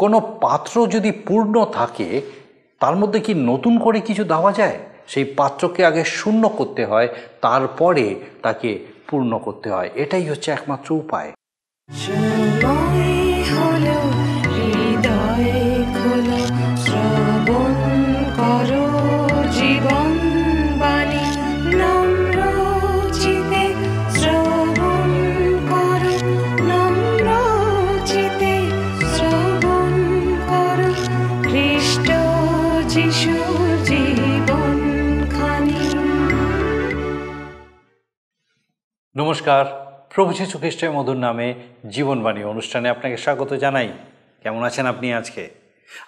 কোনো পাত্র যদি পূর্ণ থাকে তার মধ্যে কি নতুন করে কিছু দেওয়া যায় সেই পাত্রকে আগে শূন্য করতে হয় তারপরে তাকে পূর্ণ করতে হয় এটাই হচ্ছে একমাত্র উপায় নমস্কার প্রভু যীশু খ্রিস্টের মধুর নামে জীবনবাণী অনুষ্ঠানে আপনাকে স্বাগত জানাই কেমন আছেন আপনি আজকে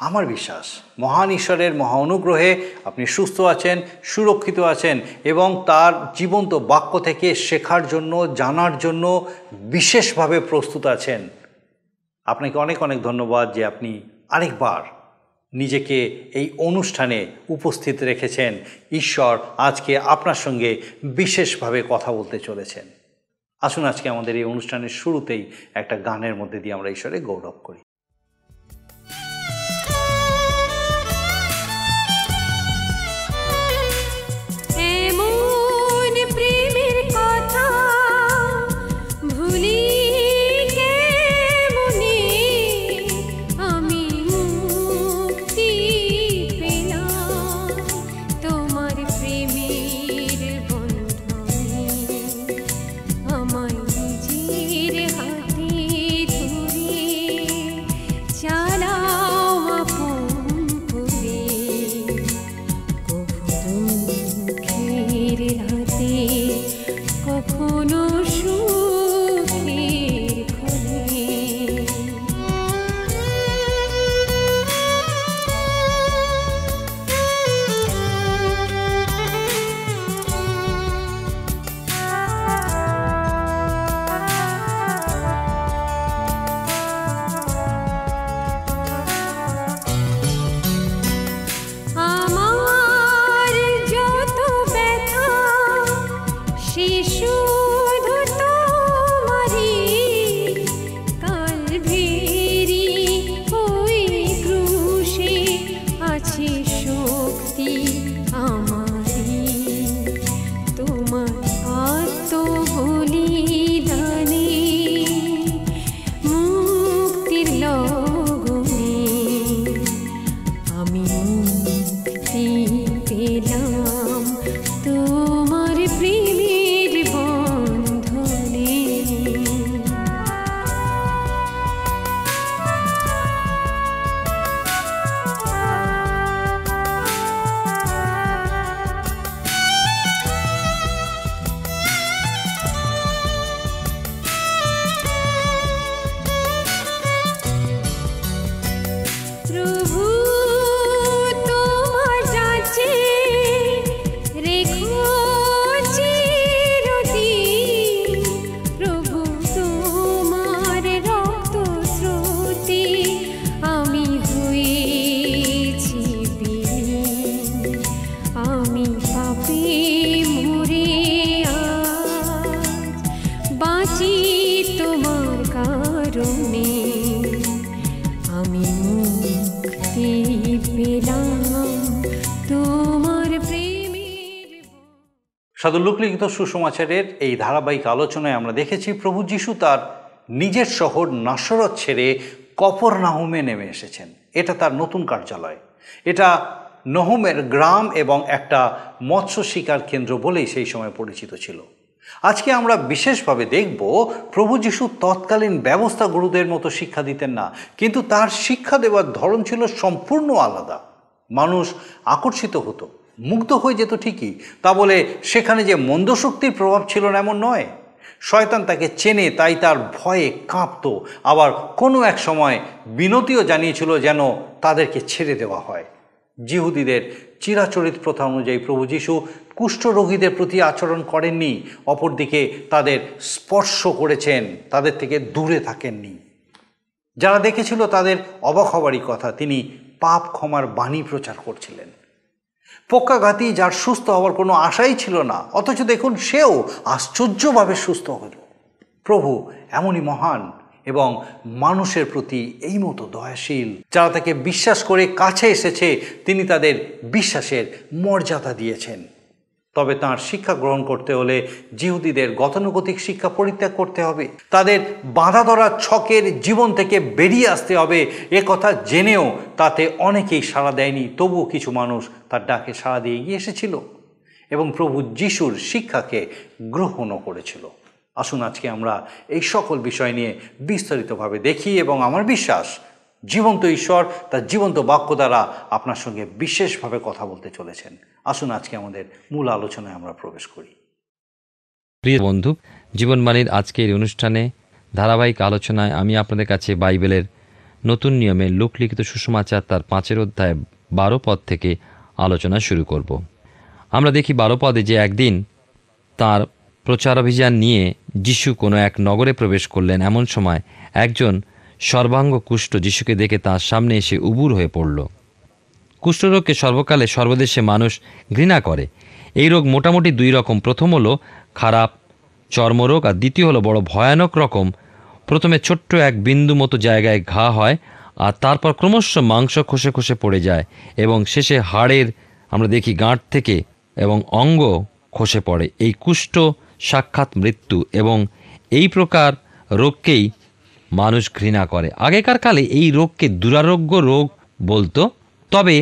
আমার বিশ্বাস মহান ঈশ্বরের মহা অনুগ্রহে আপনি সুস্থ আছেন সুরক্ষিত আছেন এবং তার জীবন্ত বাক্য থেকে শেখার জন্য জানার জন্য বিশেষভাবে প্রস্তুত আছেন আপনাকে অনেক অনেক ধন্যবাদ যে আপনি আরেকবার নিজেকে এই অনুষ্ঠানে উপস্থিত রেখেছেন ঈশ্বর আজকে আপনার সঙ্গে বিশেষভাবে কথা বলতে চলেছেন আসুন আজকে আমাদের এই অনুষ্ঠানের শুরুতেই একটা গানের মধ্যে দিয়ে আমরা ঈশ্বরে গৌরব করি এখনো lâu মুক্তি সাধু লোকলিখিত সুসমাচারের এই ধারাবাহিক আলোচনায় আমরা দেখেছি প্রভু যিশু তার নিজের শহর নাসরত ছেড়ে কপর নাহুমে নেমে এসেছেন এটা তার নতুন কার্যালয় এটা নহুমের গ্রাম এবং একটা মৎস্য শিকার কেন্দ্র বলেই সেই সময় পরিচিত ছিল আজকে আমরা বিশেষভাবে দেখব প্রভু যিশু তৎকালীন ব্যবস্থা গুরুদের মতো শিক্ষা দিতেন না কিন্তু তার শিক্ষা দেওয়ার ধরন ছিল সম্পূর্ণ আলাদা মানুষ আকর্ষিত হতো মুগ্ধ হয়ে যেত ঠিকই তা বলে সেখানে যে মন্দ শক্তির প্রভাব ছিল না এমন নয় শয়তান তাকে চেনে তাই তার ভয়ে কাঁপত আবার কোনো এক সময় বিনতিও জানিয়েছিল যেন তাদেরকে ছেড়ে দেওয়া হয় জিহুদিদের চিরাচরিত প্রথা অনুযায়ী প্রভু যীশু কুষ্ঠরোগীদের প্রতি আচরণ করেননি অপরদিকে তাদের স্পর্শ করেছেন তাদের থেকে দূরে থাকেননি যারা দেখেছিল তাদের অবাক হবারই কথা তিনি পাপ ক্ষমার বাণী প্রচার করছিলেন পোকাঘাতী যার সুস্থ হওয়ার কোনো আশাই ছিল না অথচ দেখুন সেও আশ্চর্যভাবে সুস্থ হল প্রভু এমনই মহান এবং মানুষের প্রতি এই মতো দয়াশীল যারা তাকে বিশ্বাস করে কাছে এসেছে তিনি তাদের বিশ্বাসের মর্যাদা দিয়েছেন তবে তার শিক্ষা গ্রহণ করতে হলে জিহুদিদের গতানুগতিক শিক্ষা পরিত্যাগ করতে হবে তাদের বাঁধা ধরা ছকের জীবন থেকে বেরিয়ে আসতে হবে এ কথা জেনেও তাতে অনেকেই সাড়া দেয়নি তবুও কিছু মানুষ তার ডাকে সাড়া দিয়ে গিয়ে এসেছিল এবং প্রভু যিশুর শিক্ষাকে গ্রহণও করেছিল আসুন আজকে আমরা এই সকল বিষয় নিয়ে বিস্তারিতভাবে দেখি এবং আমার বিশ্বাস জীবন্ত ঈশ্বর তার জীবন্ত বাক্য দ্বারা আপনার সঙ্গে বিশেষভাবে কথা বলতে চলেছেন আসুন আজকে আমাদের মূল আলোচনায় আমরা প্রবেশ করি প্রিয় বন্ধু জীবনবাণীর আজকের অনুষ্ঠানে ধারাবাহিক আলোচনায় আমি আপনাদের কাছে বাইবেলের নতুন নিয়মে লোকলিখিত সুষমাচার তার পাঁচের অধ্যায় বারো পদ থেকে আলোচনা শুরু করব আমরা দেখি বারো পদে যে একদিন তার প্রচার অভিযান নিয়ে যিশু কোনো এক নগরে প্রবেশ করলেন এমন সময় একজন সর্বাঙ্গ কুষ্ঠ যিশুকে দেখে তার সামনে এসে উবুর হয়ে পড়ল কুষ্ঠরোগকে সর্বকালে সর্বদেশে মানুষ ঘৃণা করে এই রোগ মোটামুটি দুই রকম প্রথম হলো খারাপ চর্মরোগ আর দ্বিতীয় হলো বড় ভয়ানক রকম প্রথমে ছোট্ট এক বিন্দু মতো জায়গায় ঘা হয় আর তারপর ক্রমশ মাংস খসে খসে পড়ে যায় এবং শেষে হাড়ের আমরা দেখি গাঁট থেকে এবং অঙ্গ খসে পড়ে এই কুষ্ঠ সাক্ষাৎ মৃত্যু এবং এই প্রকার রোগকেই মানুষ ঘৃণা করে আগেকার কালে এই রোগকে দুরারোগ্য রোগ বলতো তবে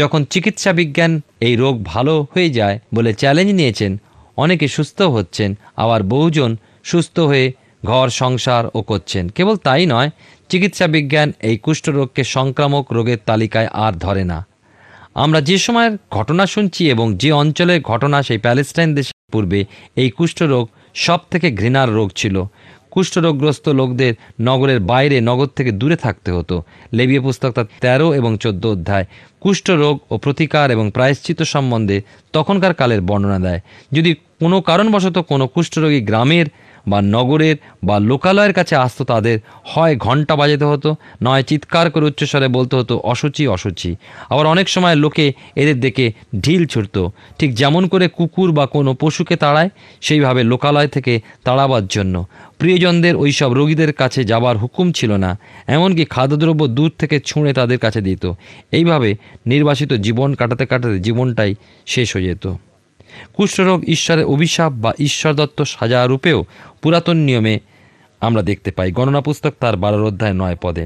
যখন চিকিৎসা বিজ্ঞান এই রোগ ভালো হয়ে যায় বলে চ্যালেঞ্জ নিয়েছেন অনেকে সুস্থ হচ্ছেন আবার বহুজন সুস্থ হয়ে ঘর সংসার ও করছেন কেবল তাই নয় চিকিৎসা বিজ্ঞান এই কুষ্ঠরোগকে সংক্রামক রোগের তালিকায় আর ধরে না আমরা যে সময়ের ঘটনা শুনছি এবং যে অঞ্চলের ঘটনা সেই প্যালেস্টাইন দেশের পূর্বে এই কুষ্ঠরোগ সব থেকে ঘৃণার রোগ ছিল কুষ্ঠরোগগ্রস্ত লোকদের নগরের বাইরে নগর থেকে দূরে থাকতে হতো লেবিয়ে পুস্তক তার তেরো এবং চোদ্দ অধ্যায় কুষ্ঠরোগ ও প্রতিকার এবং প্রায়শ্চিত সম্বন্ধে তখনকার কালের বর্ণনা দেয় যদি কোনো কারণবশত কোনো কুষ্ঠরোগী গ্রামের বা নগরের বা লোকালয়ের কাছে আসতো তাদের হয় ঘন্টা বাজাতে হতো নয় চিৎকার করে উচ্চস্বরে বলতে হতো অসুচি অসুচি আবার অনেক সময় লোকে এদের দেখে ঢিল ছুটত ঠিক যেমন করে কুকুর বা কোনো পশুকে তাড়ায় সেইভাবে লোকালয় থেকে তাড়াবার জন্য প্রিয়জনদের ওইসব রোগীদের কাছে যাবার হুকুম ছিল না এমনকি খাদ্যদ্রব্য দূর থেকে ছুঁড়ে তাদের কাছে দিত এইভাবে নির্বাসিত জীবন কাটাতে কাটাতে জীবনটাই শেষ হয়ে যেত কুষ্ঠরোগ ঈশ্বরের অভিশাপ বা ঈশ্বর দত্ত সাজা রূপেও পুরাতন নিয়মে আমরা দেখতে পাই গণনা পুস্তক তার বারোর অধ্যায় নয় পদে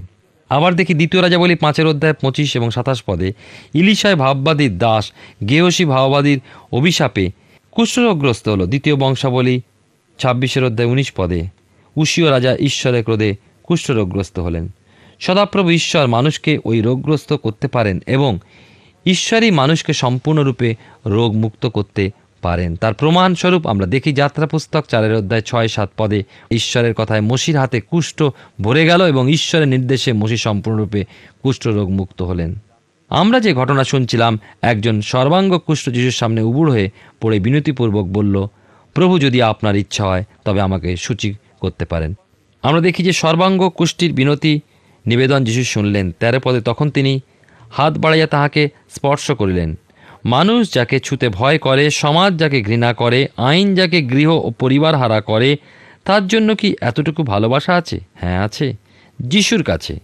আবার দেখি দ্বিতীয় বলি পাঁচের অধ্যায় পঁচিশ এবং সাতাশ পদে ইলিশায় ভাববাদীর দাস গেহসী ভাববাদীর অভিশাপে কুষ্ঠরোগগ্রস্ত হল দ্বিতীয় বংশাবলী ছাব্বিশের অধ্যায় উনিশ পদে উশীয় রাজা ঈশ্বরের ক্রোধে কুষ্ঠরোগগ্রস্ত হলেন সদাপ্রভু ঈশ্বর মানুষকে ওই রোগগ্রস্ত করতে পারেন এবং ঈশ্বরই মানুষকে সম্পূর্ণরূপে রোগমুক্ত করতে পারেন তার প্রমাণস্বরূপ আমরা দেখি যাত্রা পুস্তক চারের অধ্যায় ছয় সাত পদে ঈশ্বরের কথায় মসির হাতে কুষ্ঠ ভরে গেল এবং ঈশ্বরের নির্দেশে মসি সম্পূর্ণরূপে কুষ্ঠ মুক্ত হলেন আমরা যে ঘটনা শুনছিলাম একজন সর্বাঙ্গ কুষ্ঠ যিশুর সামনে উবুড় হয়ে পড়ে বিনতিপূর্বক বলল প্রভু যদি আপনার ইচ্ছা হয় তবে আমাকে সূচি করতে পারেন আমরা দেখি যে সর্বাঙ্গ কুষ্ঠির বিনতি নিবেদন যিশু শুনলেন তেরো পদে তখন তিনি হাত বাড়াইয়া তাহাকে স্পর্শ করিলেন মানুষ যাকে ছুতে ভয় করে সমাজ যাকে ঘৃণা করে আইন যাকে গৃহ ও পরিবার হারা করে তার জন্য কি এতটুকু ভালোবাসা আছে হ্যাঁ আছে যিশুর কাছে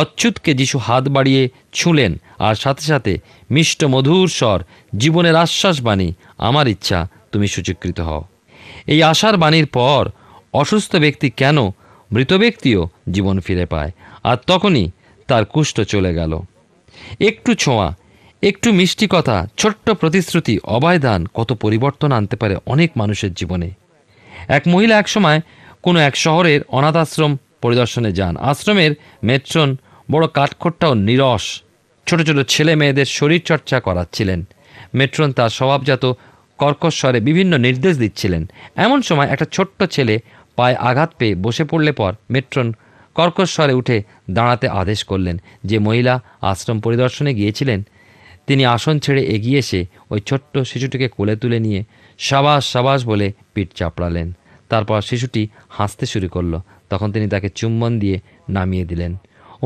অচ্যুতকে যিশু হাত বাড়িয়ে ছুঁলেন আর সাথে সাথে মিষ্ট মধুর স্বর জীবনের আশ্বাস বাণী আমার ইচ্ছা তুমি সুচিকৃত হও এই আশার বাণীর পর অসুস্থ ব্যক্তি কেন মৃত ব্যক্তিও জীবন ফিরে পায় আর তখনই তার কুষ্ঠ চলে গেল একটু ছোঁয়া একটু মিষ্টি কথা ছোট্ট প্রতিশ্রুতি অবায়দান কত পরিবর্তন আনতে পারে অনেক মানুষের জীবনে এক মহিলা একসময় কোনো এক শহরের অনাথ আশ্রম পরিদর্শনে যান আশ্রমের মেট্রন বড় কাঠখোট্টাও নিরস ছোট ছোট ছেলে মেয়েদের শরীরচর্চা করাচ্ছিলেন মেট্রন তার স্বভাবজাত কর্কশ স্বরে বিভিন্ন নির্দেশ দিচ্ছিলেন এমন সময় একটা ছোট্ট ছেলে পায়ে আঘাত পেয়ে বসে পড়লে পর মেট্রন কর্কশ স্বরে উঠে দাঁড়াতে আদেশ করলেন যে মহিলা আশ্রম পরিদর্শনে গিয়েছিলেন তিনি আসন ছেড়ে এগিয়ে এসে ওই ছোট্ট শিশুটিকে কোলে তুলে নিয়ে সাবাস সাবাস বলে পিঠ চাপড়ালেন তারপর শিশুটি হাসতে শুরু করলো তখন তিনি তাকে চুম্বন দিয়ে নামিয়ে দিলেন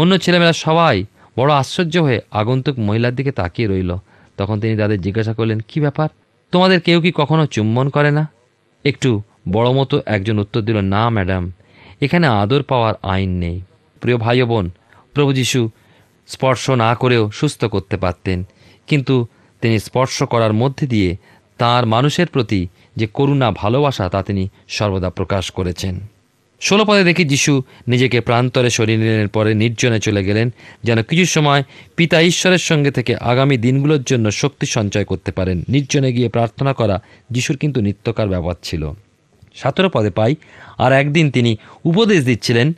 অন্য ছেলেমেয়েরা সবাই বড় আশ্চর্য হয়ে আগন্তুক মহিলার দিকে তাকিয়ে রইল তখন তিনি তাদের জিজ্ঞাসা করলেন কি ব্যাপার তোমাদের কেউ কি কখনো চুম্বন করে না একটু বড় মতো একজন উত্তর দিল না ম্যাডাম এখানে আদর পাওয়ার আইন নেই প্রিয় ভাই বোন প্রভু যিশু স্পর্শ না করেও সুস্থ করতে পারতেন কিন্তু তিনি স্পর্শ করার মধ্যে দিয়ে তার মানুষের প্রতি যে করুণা ভালোবাসা তা তিনি সর্বদা প্রকাশ করেছেন ষোলো পদে দেখি যিশু নিজেকে প্রান্তরে সরিয়ে নিলেন পরে নির্জনে চলে গেলেন যেন কিছু সময় পিতা ঈশ্বরের সঙ্গে থেকে আগামী দিনগুলোর জন্য শক্তি সঞ্চয় করতে পারেন নির্জনে গিয়ে প্রার্থনা করা যিশুর কিন্তু নিত্যকার ব্যাপার ছিল সতেরো পদে পাই আর একদিন তিনি উপদেশ দিচ্ছিলেন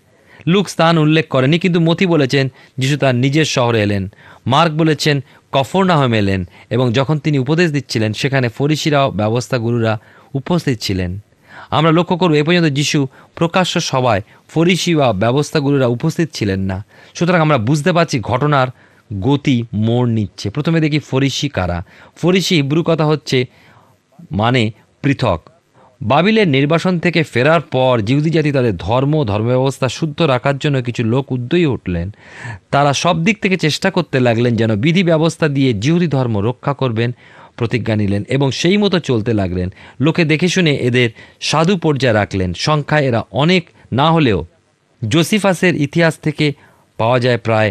লুক স্থান উল্লেখ করেনি কিন্তু মতি বলেছেন যিশু তার নিজের শহরে এলেন মার্ক বলেছেন কফরনাহম এলেন এবং যখন তিনি উপদেশ দিচ্ছিলেন সেখানে ফরিসিরা ব্যবস্থা গুরুরা উপস্থিত ছিলেন আমরা লক্ষ্য করব এ পর্যন্ত যিশু প্রকাশ্য সভায় ফরিসি বা ব্যবস্থাগুরুরা উপস্থিত ছিলেন না সুতরাং আমরা বুঝতে পারছি ঘটনার গতি মোড় নিচ্ছে প্রথমে দেখি ফরিসি কারা ফরিসি হিব্রু কথা হচ্ছে মানে পৃথক বাবিলের নির্বাসন থেকে ফেরার পর জিহুদি জাতি তাদের ধর্ম ধর্মব্যবস্থা শুদ্ধ রাখার জন্য কিছু লোক উদ্যোগী উঠলেন তারা সব দিক থেকে চেষ্টা করতে লাগলেন যেন বিধি ব্যবস্থা দিয়ে জিহুদি ধর্ম রক্ষা করবেন প্রতিজ্ঞা নিলেন এবং সেই মতো চলতে লাগলেন লোকে দেখে শুনে এদের সাধু পর্যায়ে রাখলেন সংখ্যায় এরা অনেক না হলেও জোসিফাসের ইতিহাস থেকে পাওয়া যায় প্রায়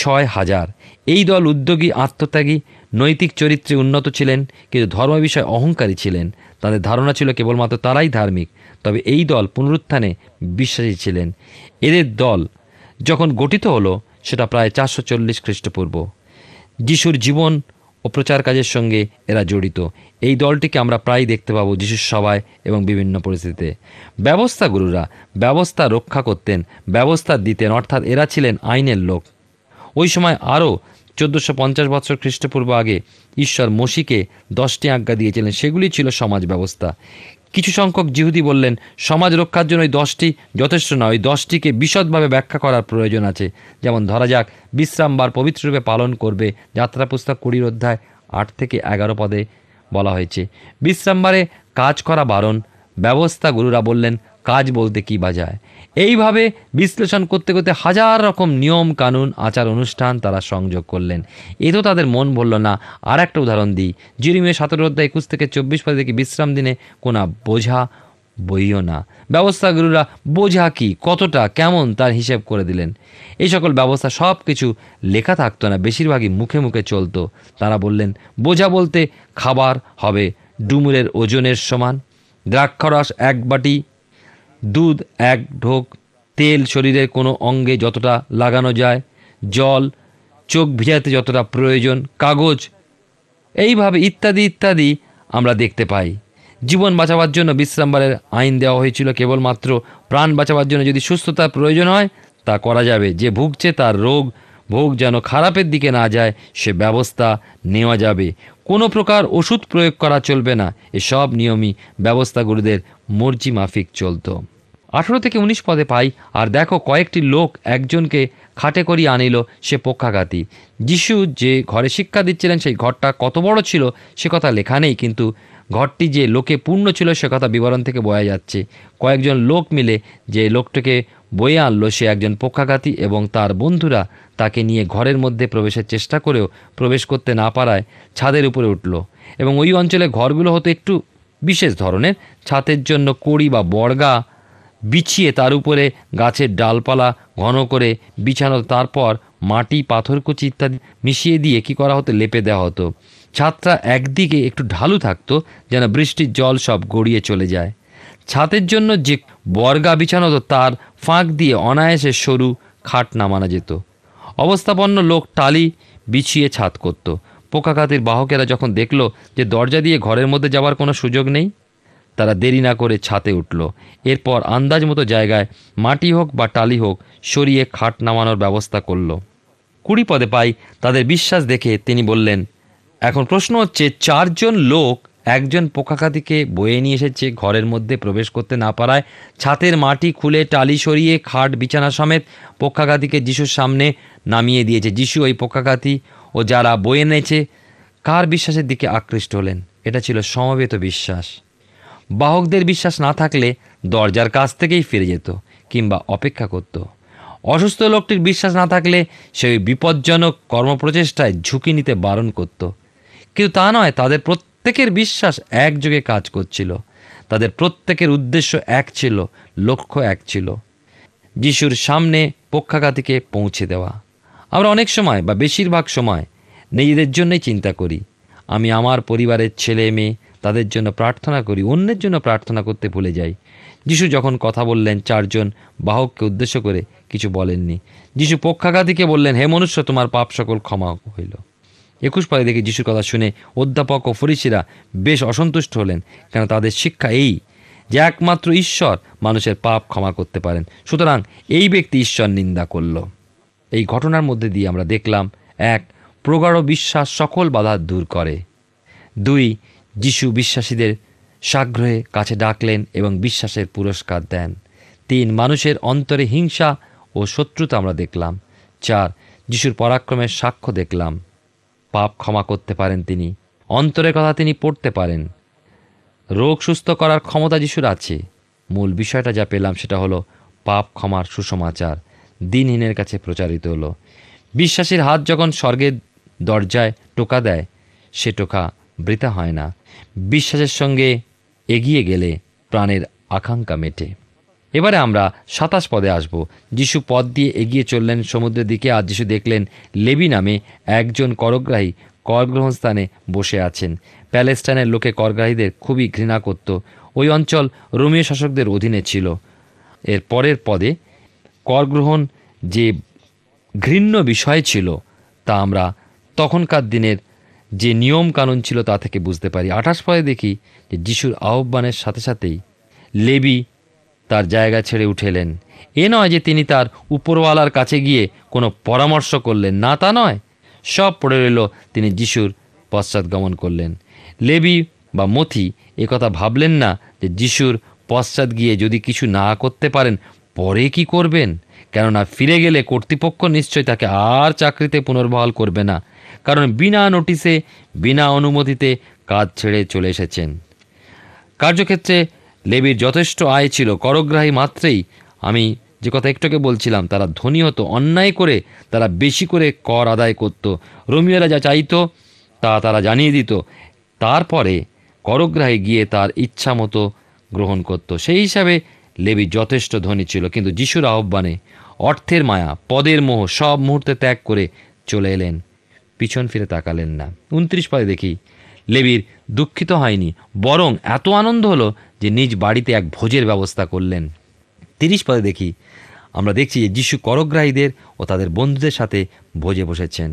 ছয় হাজার এই দল উদ্যোগী আত্মত্যাগী নৈতিক চরিত্রে উন্নত ছিলেন কিন্তু ধর্ম বিষয়ে অহংকারী ছিলেন তাদের ধারণা ছিল কেবলমাত্র তারাই ধার্মিক তবে এই দল পুনরুত্থানে বিশ্বাসী ছিলেন এদের দল যখন গঠিত হলো সেটা প্রায় চারশো চল্লিশ খ্রিস্টপূর্ব যিশুর জীবন ও প্রচার কাজের সঙ্গে এরা জড়িত এই দলটিকে আমরা প্রায় দেখতে পাবো যিশুর সভায় এবং বিভিন্ন পরিস্থিতিতে ব্যবস্থা গুরুরা ব্যবস্থা রক্ষা করতেন ব্যবস্থা দিতেন অর্থাৎ এরা ছিলেন আইনের লোক ওই সময় আরও চোদ্দোশো পঞ্চাশ বছর খ্রিস্টপূর্ব আগে ঈশ্বর মসিকে দশটি আজ্ঞা দিয়েছিলেন সেগুলি ছিল সমাজ ব্যবস্থা কিছু সংখ্যক জিহুদি বললেন সমাজ রক্ষার জন্য ওই দশটি যথেষ্ট নয় ওই দশটিকে বিশদভাবে ব্যাখ্যা করার প্রয়োজন আছে যেমন ধরা যাক বিশ্রামবার পবিত্ররূপে পালন করবে যাত্রা পুস্তক কুড়ির অধ্যায় আট থেকে এগারো পদে বলা হয়েছে বিশ্রামবারে কাজ করা বারণ ব্যবস্থা গুরুরা বললেন কাজ বলতে কি বাজায় এইভাবে বিশ্লেষণ করতে করতে হাজার রকম নিয়ম কানুন আচার অনুষ্ঠান তারা সংযোগ করলেন এ তো তাদের মন বলল না আর একটা উদাহরণ দিই জিরিমে সতেরো অধ্যায় একুশ থেকে চব্বিশ পদে কি বিশ্রাম দিনে কোনা বোঝা বইও না ব্যবস্থাগুরুরা বোঝা কি কতটা কেমন তার হিসেব করে দিলেন এই সকল ব্যবস্থা সব কিছু লেখা থাকতো না বেশিরভাগই মুখে মুখে চলতো তারা বললেন বোঝা বলতে খাবার হবে ডুমুরের ওজনের সমান দ্রাক্ষরস এক বাটি দুধ এক ঢোক তেল শরীরের কোনো অঙ্গে যতটা লাগানো যায় জল চোখ ভিজাতে যতটা প্রয়োজন কাগজ এইভাবে ইত্যাদি ইত্যাদি আমরা দেখতে পাই জীবন বাঁচাবার জন্য বিশ্রামবারের আইন দেওয়া হয়েছিল কেবলমাত্র প্রাণ বাঁচাবার জন্য যদি সুস্থতার প্রয়োজন হয় তা করা যাবে যে ভুগছে তার রোগ ভোগ যেন খারাপের দিকে না যায় সে ব্যবস্থা নেওয়া যাবে কোনো প্রকার ওষুধ প্রয়োগ করা চলবে না এসব নিয়মই ব্যবস্থাগুলোদের মর্জি মাফিক চলত আঠেরো থেকে উনিশ পদে পাই আর দেখো কয়েকটি লোক একজনকে খাটে করি আনিল সে পক্ষাঘাতী যিশু যে ঘরে শিক্ষা দিচ্ছিলেন সেই ঘরটা কত বড় ছিল সে কথা লেখা নেই কিন্তু ঘরটি যে লোকে পূর্ণ ছিল সে কথা বিবরণ থেকে বোঝা যাচ্ছে কয়েকজন লোক মিলে যে লোকটাকে বয়ে আনলো সে একজন পক্ষাঘাতী এবং তার বন্ধুরা তাকে নিয়ে ঘরের মধ্যে প্রবেশের চেষ্টা করেও প্রবেশ করতে না পারায় ছাদের উপরে উঠল এবং ওই অঞ্চলে ঘরগুলো হতো একটু বিশেষ ধরনের ছাতের জন্য কড়ি বা বর্গা বিছিয়ে তার উপরে গাছের ডালপালা ঘন করে বিছানো তারপর মাটি পাথরকুচি ইত্যাদি মিশিয়ে দিয়ে কি করা হতো লেপে দেওয়া হতো ছাদটা একদিকে একটু ঢালু থাকতো যেন বৃষ্টির জল সব গড়িয়ে চলে যায় ছাতের জন্য যে বর্গা বিছানো হতো তার ফাঁক দিয়ে অনায়াসে সরু খাট নামানো যেত অবস্থাপন্ন লোক টালি বিছিয়ে ছাদ করতো পোকাখাতির বাহকেরা যখন দেখল যে দরজা দিয়ে ঘরের মধ্যে যাওয়ার কোনো সুযোগ নেই তারা দেরি না করে ছাতে উঠল এরপর আন্দাজ মতো জায়গায় মাটি হোক বা টালি হোক সরিয়ে খাট নামানোর ব্যবস্থা করল কুড়ি পদে পাই তাদের বিশ্বাস দেখে তিনি বললেন এখন প্রশ্ন হচ্ছে চারজন লোক একজন পোকাকাতিকে বয়ে নিয়ে এসেছে ঘরের মধ্যে প্রবেশ করতে না পারায় ছাতের মাটি খুলে টালি সরিয়ে খাট বিছানা সমেত পোকাকাতিকে যিশুর সামনে নামিয়ে দিয়েছে যিশু ওই পোকাকাতি ও যারা বয়ে নেছে কার বিশ্বাসের দিকে আকৃষ্ট হলেন এটা ছিল সমবেত বিশ্বাস বাহকদের বিশ্বাস না থাকলে দরজার কাছ থেকেই ফিরে যেত কিংবা অপেক্ষা করত অসুস্থ লোকটির বিশ্বাস না থাকলে সে বিপজ্জনক কর্মপ্রচেষ্টায় ঝুঁকি নিতে বারণ করত কিন্তু তা নয় তাদের প্রত্যেকের বিশ্বাস একযোগে কাজ করছিল তাদের প্রত্যেকের উদ্দেশ্য এক ছিল লক্ষ্য এক ছিল যিশুর সামনে পক্ষাঘাতীকে পৌঁছে দেওয়া আমরা অনেক সময় বা বেশিরভাগ সময় নিজেদের জন্যই চিন্তা করি আমি আমার পরিবারের ছেলে মেয়ে তাদের জন্য প্রার্থনা করি অন্যের জন্য প্রার্থনা করতে ভুলে যাই যিশু যখন কথা বললেন চারজন বাহককে উদ্দেশ্য করে কিছু বলেননি যিশু পক্ষাঘাতীকে বললেন হে মনুষ্য তোমার পাপ সকল ক্ষমা হইল একুশ পরে দেখে যিশুর কথা শুনে অধ্যাপক ও ফরিসিরা বেশ অসন্তুষ্ট হলেন কেন তাদের শিক্ষা এই যে একমাত্র ঈশ্বর মানুষের পাপ ক্ষমা করতে পারেন সুতরাং এই ব্যক্তি ঈশ্বর নিন্দা করলো এই ঘটনার মধ্যে দিয়ে আমরা দেখলাম এক প্রগাঢ় বিশ্বাস সকল বাধা দূর করে দুই যিশু বিশ্বাসীদের সাগ্রহে কাছে ডাকলেন এবং বিশ্বাসের পুরস্কার দেন তিন মানুষের অন্তরে হিংসা ও শত্রুতা আমরা দেখলাম চার যিশুর পরাক্রমের সাক্ষ্য দেখলাম পাপ ক্ষমা করতে পারেন তিনি অন্তরের কথা তিনি পড়তে পারেন রোগ সুস্থ করার ক্ষমতা যিশুর আছে মূল বিষয়টা যা পেলাম সেটা হলো পাপ ক্ষমার সুসমাচার দিনহীনের কাছে প্রচারিত হলো বিশ্বাসীর হাত যখন স্বর্গের দরজায় টোকা দেয় সে টোকা বৃথা হয় না বিশ্বাসের সঙ্গে এগিয়ে গেলে প্রাণের আকাঙ্ক্ষা মেটে এবারে আমরা সাতাশ পদে আসব যিশু পদ দিয়ে এগিয়ে চললেন সমুদ্রের দিকে আর যিশু দেখলেন লেবি নামে একজন করগ্রাহী করগ্রহণ স্থানে বসে আছেন প্যালেস্টাইনের লোকে করগ্রাহীদের খুবই ঘৃণা করত ওই অঞ্চল রোমীয় শাসকদের অধীনে ছিল এর পরের পদে কর গ্রহণ যে ঘৃণ্য বিষয় ছিল তা আমরা তখনকার দিনের যে নিয়ম কানুন ছিল তা থেকে বুঝতে পারি আঠাশ পরে দেখি যে যিশুর আহ্বানের সাথে সাথেই লেবি তার জায়গা ছেড়ে উঠেলেন এ নয় যে তিনি তার উপরওয়ালার কাছে গিয়ে কোনো পরামর্শ করলেন না তা নয় সব পড়ে রইল তিনি যিশুর পশ্চাৎগমন করলেন লেবি বা মথি একথা ভাবলেন না যে যিশুর পশ্চাৎ গিয়ে যদি কিছু না করতে পারেন পরে কি করবেন কেননা ফিরে গেলে কর্তৃপক্ষ নিশ্চয় তাকে আর চাকরিতে পুনর্বহাল করবে না কারণ বিনা নোটিসে বিনা অনুমতিতে কাজ ছেড়ে চলে এসেছেন কার্যক্ষেত্রে লেবির যথেষ্ট আয় ছিল করগ্রাহী মাত্রেই আমি যে কথা একটুকে বলছিলাম তারা ধনী হতো অন্যায় করে তারা বেশি করে কর আদায় করত রোমিওরা যা চাইতো তা তারা জানিয়ে দিত তারপরে করগ্রাহে গিয়ে তার ইচ্ছা মতো গ্রহণ করত সেই হিসাবে লেবি যথেষ্ট ধনী ছিল কিন্তু যিশুর আহ্বানে অর্থের মায়া পদের মোহ সব মুহূর্তে ত্যাগ করে চলে এলেন পিছন ফিরে তাকালেন না উনত্রিশ পদে দেখি লেবির দুঃখিত হয়নি বরং এত আনন্দ হলো যে নিজ বাড়িতে এক ভোজের ব্যবস্থা করলেন তিরিশ পদে দেখি আমরা দেখছি যে যিশু করগ্রাহীদের ও তাদের বন্ধুদের সাথে ভোজে বসেছেন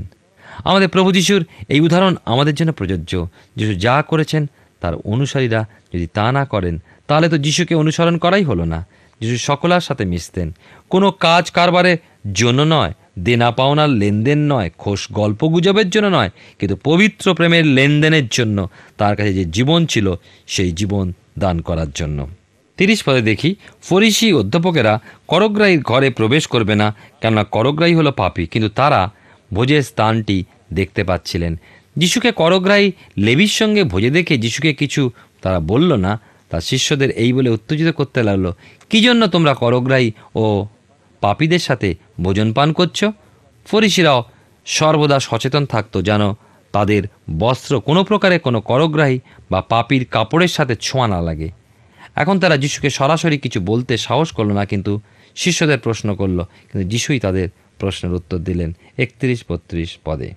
আমাদের প্রভু যিশুর এই উদাহরণ আমাদের জন্য প্রযোজ্য যিশু যা করেছেন তার অনুসারীরা যদি তা না করেন তাহলে তো যিশুকে অনুসরণ করাই হলো না যিশু সকলার সাথে মিশতেন কোনো কাজ কারবারে জন্য নয় দেনা পাওনার লেনদেন নয় খোস গল্প গুজবের জন্য নয় কিন্তু পবিত্র প্রেমের লেনদেনের জন্য তার কাছে যে জীবন ছিল সেই জীবন দান করার জন্য তিরিশ পদে দেখি ফরিসি অধ্যাপকেরা করগ্রাহীর ঘরে প্রবেশ করবে না কেননা করগ্রাহী হলো পাপি কিন্তু তারা ভোজের স্থানটি দেখতে পাচ্ছিলেন যিশুকে করগ্রাই লেবির সঙ্গে ভোজে দেখে যিশুকে কিছু তারা বলল না তার শিষ্যদের এই বলে উত্তেজিত করতে লাগলো কী জন্য তোমরা করগ্রাই ও পাপীদের সাথে ভোজন পান করছ ফরিসিরাও সর্বদা সচেতন থাকতো যেন তাদের বস্ত্র কোনো প্রকারে কোনো করগ্রাহী বা পাপির কাপড়ের সাথে ছোঁয়া না লাগে এখন তারা যিশুকে সরাসরি কিছু বলতে সাহস করলো না কিন্তু শিষ্যদের প্রশ্ন করলো কিন্তু যিশুই তাদের প্রশ্নের উত্তর দিলেন একত্রিশ বত্রিশ পদে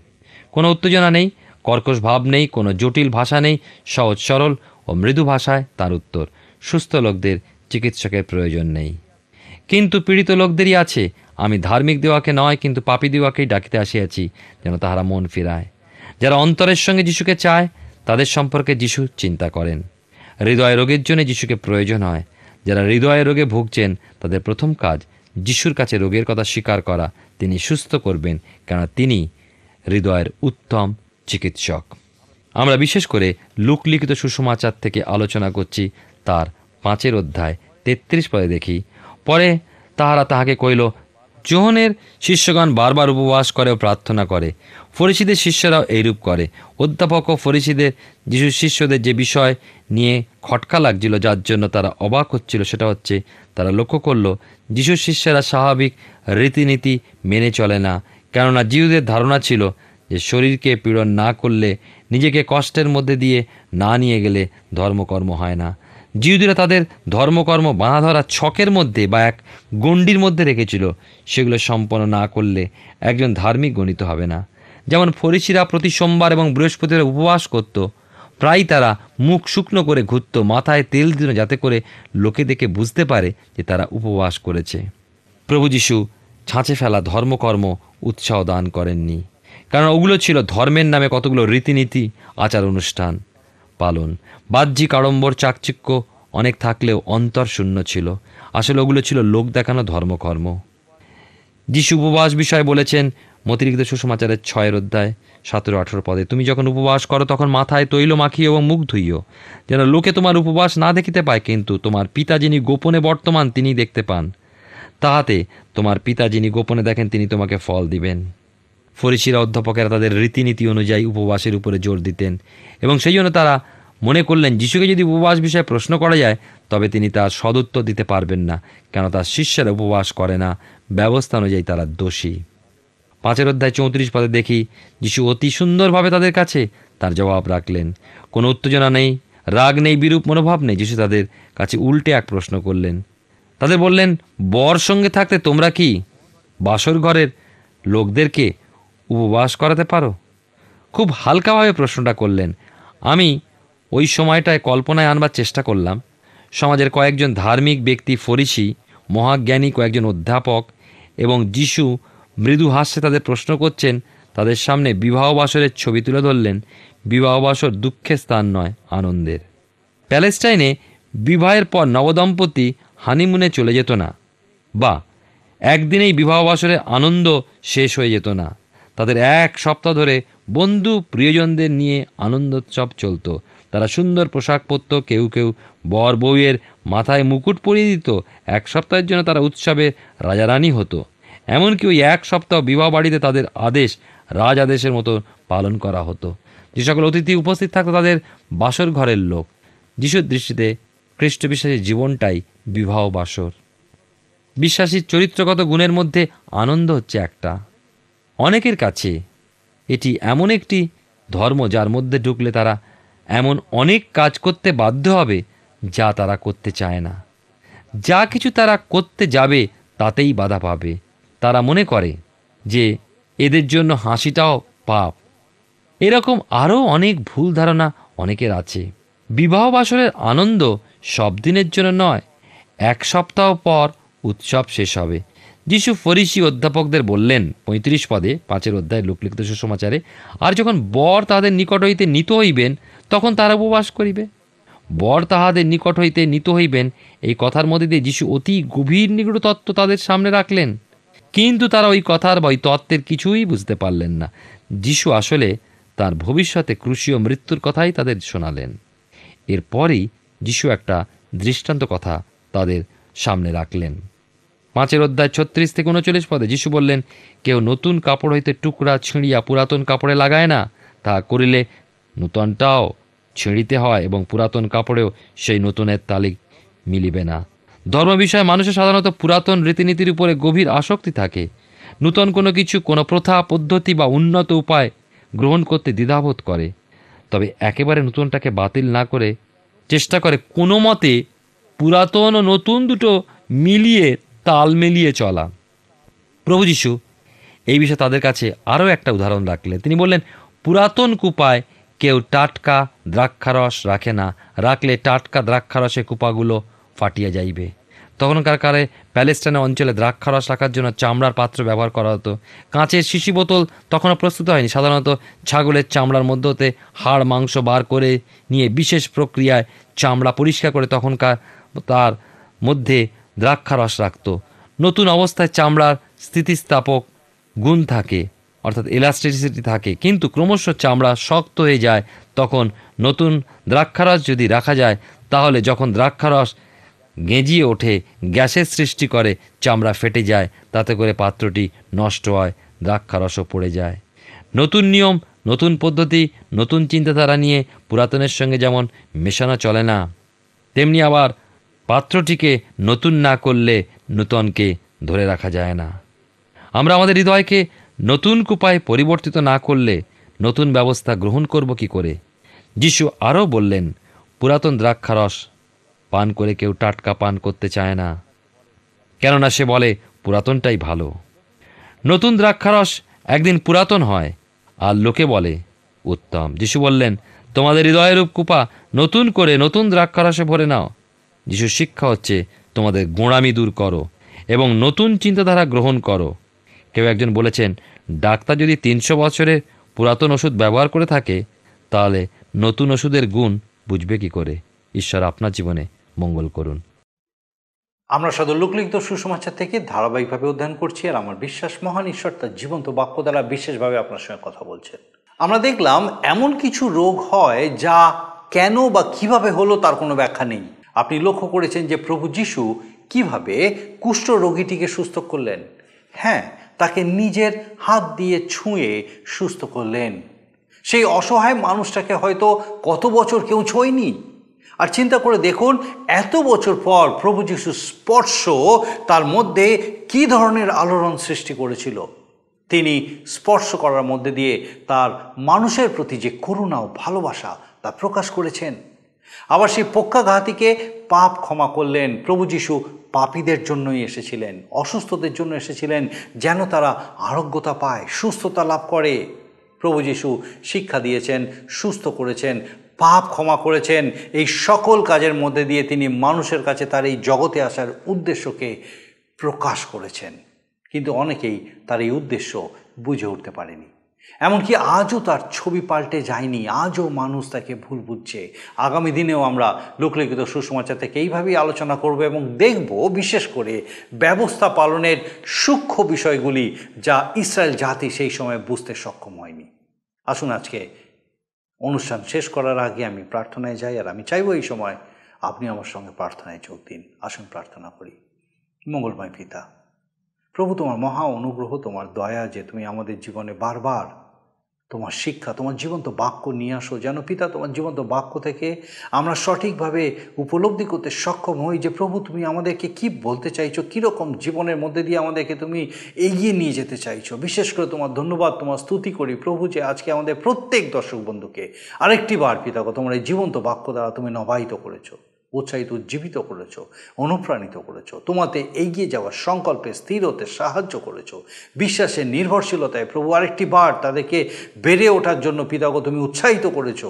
কোনো উত্তেজনা নেই কর্কশ ভাব নেই কোনো জটিল ভাষা নেই সহজ সরল ও মৃদু ভাষায় তার উত্তর সুস্থ লোকদের চিকিৎসকের প্রয়োজন নেই কিন্তু পীড়িত লোকদেরই আছে আমি ধার্মিক দেওয়াকে নয় কিন্তু পাপি দেওয়াকেই ডাকিতে আসিয়াছি যেন তাহারা মন ফিরায় যারা অন্তরের সঙ্গে যিশুকে চায় তাদের সম্পর্কে যিশু চিন্তা করেন হৃদয় রোগের জন্য যিশুকে প্রয়োজন হয় যারা হৃদয় রোগে ভুগছেন তাদের প্রথম কাজ যিশুর কাছে রোগের কথা স্বীকার করা তিনি সুস্থ করবেন কেননা তিনি হৃদয়ের উত্তম চিকিৎসক আমরা বিশেষ করে লুকলিখিত সুষমাচার থেকে আলোচনা করছি তার পাঁচের অধ্যায় তেত্রিশ পদে দেখি পরে তাহারা তাহাকে কইল যোহনের শিষ্যগণ বারবার উপবাস করে ও প্রার্থনা করে ফরিসিদের শিষ্যরাও এইরূপ করে অধ্যাপক ও ফরিসিদের যিশু শিষ্যদের যে বিষয় নিয়ে খটকা লাগছিল যার জন্য তারা অবাক হচ্ছিল সেটা হচ্ছে তারা লক্ষ্য করল যিশু শিষ্যরা স্বাভাবিক রীতিনীতি মেনে চলে না কেননা জিহুদের ধারণা ছিল যে শরীরকে পীড়ন না করলে নিজেকে কষ্টের মধ্যে দিয়ে না নিয়ে গেলে ধর্মকর্ম হয় না জিহুদিরা তাদের ধর্মকর্ম বাঁধা ধরা ছকের মধ্যে বা এক গণ্ডির মধ্যে রেখেছিল সেগুলো সম্পন্ন না করলে একজন ধার্মিক গণিত হবে না যেমন ফরিসিরা প্রতি সোমবার এবং বৃহস্পতিবার উপবাস করত প্রায় তারা মুখ শুকনো করে ঘুরত মাথায় তেল দিন যাতে করে লোকে দেখে বুঝতে পারে যে তারা উপবাস করেছে প্রভু যিশু ছাঁচে ফেলা ধর্মকর্ম উৎসাহ দান করেননি কারণ ওগুলো ছিল ধর্মের নামে কতগুলো রীতিনীতি আচার অনুষ্ঠান পালন বাহ্যিক আড়ম্বর চাকচিক্য অনেক থাকলেও অন্তর শূন্য ছিল আসলে ওগুলো ছিল লোক দেখানো ধর্মকর্ম যিশু উপবাস বিষয়ে বলেছেন মতিরিক্ত সুষমাচারের ছয়ের অধ্যায় সতেরো আঠেরো পদে তুমি যখন উপবাস করো তখন মাথায় তৈল মাখিও এবং মুখ ধুইও যেন লোকে তোমার উপবাস না দেখিতে পায় কিন্তু তোমার পিতা যিনি গোপনে বর্তমান তিনি দেখতে পান তাহাতে তোমার পিতা যিনি গোপনে দেখেন তিনি তোমাকে ফল দিবেন ফরিসিরা অধ্যাপকেরা তাদের রীতিনীতি অনুযায়ী উপবাসের উপরে জোর দিতেন এবং সেই জন্য তারা মনে করলেন যিশুকে যদি উপবাস বিষয়ে প্রশ্ন করা যায় তবে তিনি তার সদুত্তর দিতে পারবেন না কেন তার শিষ্যের উপবাস করে না ব্যবস্থা অনুযায়ী তারা দোষী পাঁচের অধ্যায় চৌত্রিশ পদে দেখি যিশু অতি সুন্দরভাবে তাদের কাছে তার জবাব রাখলেন কোনো উত্তেজনা নেই রাগ নেই বিরূপ মনোভাব নেই যিশু তাদের কাছে উল্টে এক প্রশ্ন করলেন তাদের বললেন বর সঙ্গে থাকতে তোমরা কি বাসর ঘরের লোকদেরকে উপবাস করাতে পারো খুব হালকাভাবে প্রশ্নটা করলেন আমি ওই সময়টায় কল্পনায় আনবার চেষ্টা করলাম সমাজের কয়েকজন ধার্মিক ব্যক্তি ফরিসি মহাজ্ঞানী কয়েকজন অধ্যাপক এবং যিশু মৃদু হাস্যে তাদের প্রশ্ন করছেন তাদের সামনে বিবাহ বাসরের ছবি তুলে ধরলেন বিবাহ বাসর দুঃখের স্থান নয় আনন্দের প্যালেস্টাইনে বিবাহের পর নবদম্পতি হানিমুনে চলে যেত না বা একদিনেই বিবাহ বাসরের আনন্দ শেষ হয়ে যেত না তাদের এক সপ্তাহ ধরে বন্ধু প্রিয়জনদের নিয়ে আনন্দোৎসব চলত তারা সুন্দর পোশাক পরত কেউ কেউ বর বউয়ের মাথায় মুকুট পরিয়ে দিত এক সপ্তাহের জন্য তারা উৎসবে রাজারানী হতো এমনকি ওই এক সপ্তাহ বিবাহ বাড়িতে তাদের আদেশ রাজ আদেশের মতো পালন করা হতো যে সকল অতিথি উপস্থিত থাকতো তাদের বাসর ঘরের লোক যিশুর দৃষ্টিতে খ্রিস্ট বিশ্বাসের জীবনটাই বিবাহ বাসর বিশ্বাসীর চরিত্রগত গুণের মধ্যে আনন্দ হচ্ছে একটা অনেকের কাছে এটি এমন একটি ধর্ম যার মধ্যে ঢুকলে তারা এমন অনেক কাজ করতে বাধ্য হবে যা তারা করতে চায় না যা কিছু তারা করতে যাবে তাতেই বাধা পাবে তারা মনে করে যে এদের জন্য হাসিটাও পাপ এরকম আরও অনেক ভুল ধারণা অনেকের আছে বিবাহ বাসরের আনন্দ সব দিনের জন্য নয় এক সপ্তাহ পর উৎসব শেষ হবে যিশু ফরিসি অধ্যাপকদের বললেন পঁয়ত্রিশ পদে পাঁচের অধ্যায় লোকলিখিত সুসমাচারে আর যখন বর তাহাদের নিকট হইতে নিত হইবেন তখন তারা উপবাস করিবে বর তাহাদের নিকট হইতে নিত হইবেন এই কথার মধ্যে দিয়ে যিশু অতি গভীর নিগড় তত্ত্ব তাদের সামনে রাখলেন কিন্তু তারা ওই কথার বা ওই তত্ত্বের কিছুই বুঝতে পারলেন না যিশু আসলে তার ভবিষ্যতে ক্রুশীয় মৃত্যুর কথাই তাদের শোনালেন এরপরই যিশু একটা দৃষ্টান্ত কথা তাদের সামনে রাখলেন পাঁচের অধ্যায় ছত্রিশ থেকে উনচল্লিশ পদে যিশু বললেন কেউ নতুন কাপড় হইতে টুকরা ছিঁড়িয়া পুরাতন কাপড়ে লাগায় না তা করিলে নূতনটাও ছিঁড়িতে হয় এবং পুরাতন কাপড়েও সেই নতুনের তালিক মিলিবে না ধর্ম বিষয়ে মানুষের সাধারণত পুরাতন রীতিনীতির উপরে গভীর আসক্তি থাকে নূতন কোনো কিছু কোনো প্রথা পদ্ধতি বা উন্নত উপায় গ্রহণ করতে দ্বিধাবোধ করে তবে একেবারে নতুনটাকে বাতিল না করে চেষ্টা করে কোনো মতে পুরাতন ও নতুন দুটো মিলিয়ে তাল মিলিয়ে চলা প্রভু যিশু এই বিষয়ে তাদের কাছে আরও একটা উদাহরণ রাখলেন তিনি বললেন পুরাতন কুপায় কেউ টাটকা দ্রাক্ষারস রাখে না রাখলে টাটকা দ্রাক্ষারসে কুপাগুলো ফাটিয়া যাইবে তখনকার কালে প্যালেস্টাইন অঞ্চলে দ্রাক্ষারস রাখার জন্য চামড়ার পাত্র ব্যবহার করা হতো কাঁচের শিশি বোতল তখনও প্রস্তুত হয়নি সাধারণত ছাগলের চামড়ার মধ্যতে হাড় মাংস বার করে নিয়ে বিশেষ প্রক্রিয়ায় চামড়া পরিষ্কার করে তখনকার তার মধ্যে দ্রাক্ষারস রাখত নতুন অবস্থায় চামড়ার স্থিতিস্থাপক গুণ থাকে অর্থাৎ ইলাস্টিসিটি থাকে কিন্তু ক্রমশ চামড়া শক্ত হয়ে যায় তখন নতুন দ্রাক্ষারস যদি রাখা যায় তাহলে যখন দ্রাক্ষারস গেঁজিয়ে ওঠে গ্যাসের সৃষ্টি করে চামড়া ফেটে যায় তাতে করে পাত্রটি নষ্ট হয় দ্রাক্ষারসও পড়ে যায় নতুন নিয়ম নতুন পদ্ধতি নতুন চিন্তাধারা নিয়ে পুরাতনের সঙ্গে যেমন মেশানো চলে না তেমনি আবার পাত্রটিকে নতুন না করলে নূতনকে ধরে রাখা যায় না আমরা আমাদের হৃদয়কে নতুন কুপায় পরিবর্তিত না করলে নতুন ব্যবস্থা গ্রহণ করব কি করে যিশু আরও বললেন পুরাতন দ্রাক্ষারস পান করে কেউ টাটকা পান করতে চায় না কেননা সে বলে পুরাতনটাই ভালো নতুন দ্রাক্ষারস একদিন পুরাতন হয় আর লোকে বলে উত্তম যিশু বললেন তোমাদের হৃদয়ের কুপা নতুন করে নতুন দ্রাক্ষারসে ভরে নাও যিশু শিক্ষা হচ্ছে তোমাদের গোঁড়ামি দূর করো এবং নতুন চিন্তাধারা গ্রহণ করো কেউ একজন বলেছেন ডাক্তার যদি তিনশো বছরের পুরাতন ওষুধ ব্যবহার করে থাকে তাহলে নতুন ওষুধের গুণ বুঝবে কি করে ঈশ্বর আপনার জীবনে মঙ্গল করুন আমরা সদর লোকলিখিত সুসমাচার থেকে ধারাবাহিকভাবে অধ্যয়ন করছি আর আমার বিশ্বাস মহান ঈশ্বর তার জীবন্ত বাক্য দ্বারা বিশেষভাবে আপনার সঙ্গে কথা বলছেন আমরা দেখলাম এমন কিছু রোগ হয় যা কেন বা কিভাবে হলো তার কোনো ব্যাখ্যা নেই আপনি লক্ষ্য করেছেন যে প্রভু যিশু কিভাবে কুষ্ঠ রোগীটিকে সুস্থ করলেন হ্যাঁ তাকে নিজের হাত দিয়ে ছুঁয়ে সুস্থ করলেন সেই অসহায় মানুষটাকে হয়তো কত বছর কেউ ছোঁয়নি আর চিন্তা করে দেখুন এত বছর পর প্রভু যিশুর স্পর্শ তার মধ্যে কি ধরনের আলোড়ন সৃষ্টি করেছিল তিনি স্পর্শ করার মধ্যে দিয়ে তার মানুষের প্রতি যে করুণা ও ভালোবাসা তা প্রকাশ করেছেন আবার সেই পক্ষাঘাতীকে পাপ ক্ষমা করলেন প্রভু যিশু পাপীদের জন্যই এসেছিলেন অসুস্থদের জন্য এসেছিলেন যেন তারা আরোগ্যতা পায় সুস্থতা লাভ করে প্রভু যিশু শিক্ষা দিয়েছেন সুস্থ করেছেন পাপ ক্ষমা করেছেন এই সকল কাজের মধ্যে দিয়ে তিনি মানুষের কাছে তার এই জগতে আসার উদ্দেশ্যকে প্রকাশ করেছেন কিন্তু অনেকেই তার এই উদ্দেশ্য বুঝে উঠতে পারেনি এমনকি আজও তার ছবি পাল্টে যায়নি আজও মানুষ তাকে ভুল বুঝছে আগামী দিনেও আমরা লোকলিখিত সুসমাচার থেকে এইভাবেই আলোচনা করব এবং দেখব বিশেষ করে ব্যবস্থা পালনের সূক্ষ্ম বিষয়গুলি যা ইসরায়েল জাতি সেই সময় বুঝতে সক্ষম হয়নি আসুন আজকে অনুষ্ঠান শেষ করার আগে আমি প্রার্থনায় যাই আর আমি চাইব এই সময় আপনি আমার সঙ্গে প্রার্থনায় যোগ দিন আসুন প্রার্থনা করি মঙ্গলময় পিতা প্রভু তোমার মহা অনুগ্রহ তোমার দয়া যে তুমি আমাদের জীবনে বারবার তোমার শিক্ষা তোমার জীবন্ত বাক্য নিয়ে আসো যেন পিতা তোমার জীবন্ত বাক্য থেকে আমরা সঠিকভাবে উপলব্ধি করতে সক্ষম হই যে প্রভু তুমি আমাদেরকে কি বলতে চাইছো কীরকম জীবনের মধ্যে দিয়ে আমাদেরকে তুমি এগিয়ে নিয়ে যেতে চাইছো বিশেষ করে তোমার ধন্যবাদ তোমার স্তুতি করি প্রভু যে আজকে আমাদের প্রত্যেক দর্শক বন্ধুকে আরেকটি বার পিতাগ তোমার এই জীবন্ত বাক্য দ্বারা তুমি নবায়িত করেছো উৎসাহিত উজ্জীবিত করেছ অনুপ্রাণিত করেছ তোমাতে এগিয়ে যাওয়ার সংকল্পে স্থির হতে সাহায্য করেছ বিশ্বাসের নির্ভরশীলতায় প্রভু আরেকটি বার তাদেরকে বেড়ে ওঠার জন্য পিতাগ তুমি উৎসাহিত করেছো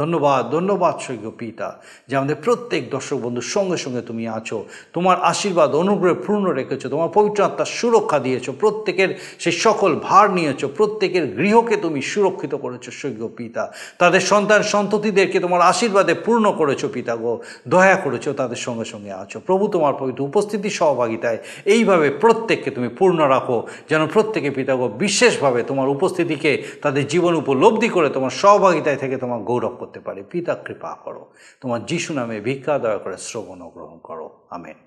ধন্যবাদ ধন্যবাদ সৈক্য পিতা যে আমাদের প্রত্যেক দর্শক বন্ধুর সঙ্গে সঙ্গে তুমি আছো তোমার আশীর্বাদ অনুগ্রহে পূর্ণ রেখেছো তোমার পবিত্র আত্মার সুরক্ষা দিয়েছো প্রত্যেকের সেই সকল ভার নিয়েছো প্রত্যেকের গৃহকে তুমি সুরক্ষিত করেছো সৈক্য পিতা তাদের সন্তান সন্ততিদেরকে তোমার আশীর্বাদে পূর্ণ করেছো পিতা গো দয়া করেছো তাদের সঙ্গে সঙ্গে আছো প্রভু তোমার পবিত্র উপস্থিতি সহভাগিতায় এইভাবে প্রত্যেককে তুমি পূর্ণ রাখো যেন প্রত্যেকে পিতাগো বিশেষভাবে তোমার উপস্থিতিকে তাদের জীবন উপলব্ধি করে তোমার সহভাগিতায় থেকে তোমার গৌরব করতে পারি পিতা কৃপা করো তোমার যিশু নামে ভিক্ষা দয়া করে শ্রবণ গ্রহণ করো আমেন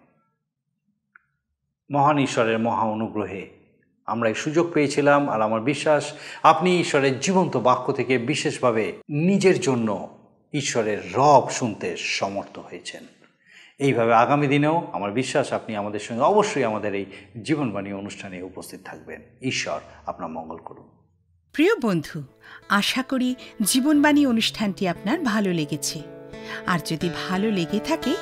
মহান ঈশ্বরের মহা অনুগ্রহে আমরা এই সুযোগ পেয়েছিলাম আর আমার বিশ্বাস আপনি ঈশ্বরের জীবন্ত বাক্য থেকে বিশেষভাবে নিজের জন্য ঈশ্বরের রব শুনতে সমর্থ হয়েছেন এইভাবে আগামী দিনেও আমার বিশ্বাস আপনি আমাদের সঙ্গে অবশ্যই আমাদের এই জীবনবাণী অনুষ্ঠানে উপস্থিত থাকবেন ঈশ্বর আপনার মঙ্গল করুন প্রিয় বন্ধু আশা করি জীবনবাণী অনুষ্ঠানটি আপনার ভালো লেগেছে আর যদি ভালো লেগে থাকে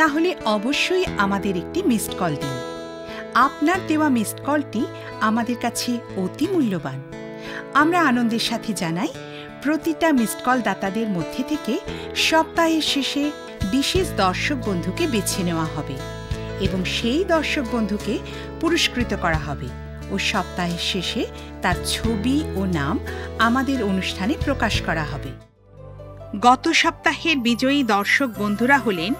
তাহলে অবশ্যই আমাদের একটি মিসড কল দিন আপনার দেওয়া মিসড কলটি আমাদের কাছে অতি মূল্যবান আমরা আনন্দের সাথে জানাই প্রতিটা মিসড কল দাতাদের মধ্যে থেকে সপ্তাহের শেষে বিশেষ দর্শক বন্ধুকে বেছে নেওয়া হবে এবং সেই দর্শক বন্ধুকে পুরস্কৃত করা হবে ও সপ্তাহের শেষে তার ছবি ও নাম আমাদের অনুষ্ঠানে প্রকাশ করা হবে গত সপ্তাহের বিজয়ী দর্শক বন্ধুরা হলেন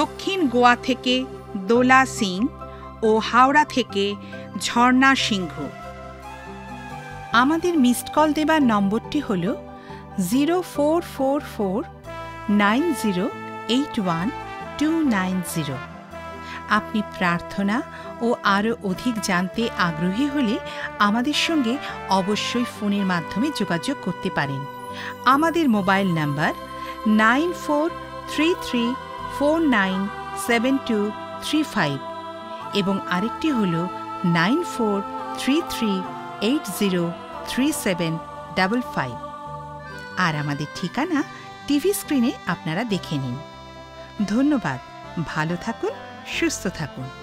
দক্ষিণ গোয়া থেকে দোলা সিং ও হাওড়া থেকে ঝর্ণা সিংহ আমাদের মিসড কল দেবার নম্বরটি হল zero four four four nine zero eight one two nine zero আপনি প্রার্থনা ও আরও অধিক জানতে আগ্রহী হলে আমাদের সঙ্গে অবশ্যই ফোনের মাধ্যমে যোগাযোগ করতে পারেন আমাদের mobile number nine four three three four nine seven two three five এবং আরেকটি হল nine four three three eight zero three seven double five আর আমাদের ঠিকানা টিভি স্ক্রিনে আপনারা দেখে নিন ধন্যবাদ ভালো থাকুন সুস্থ থাকুন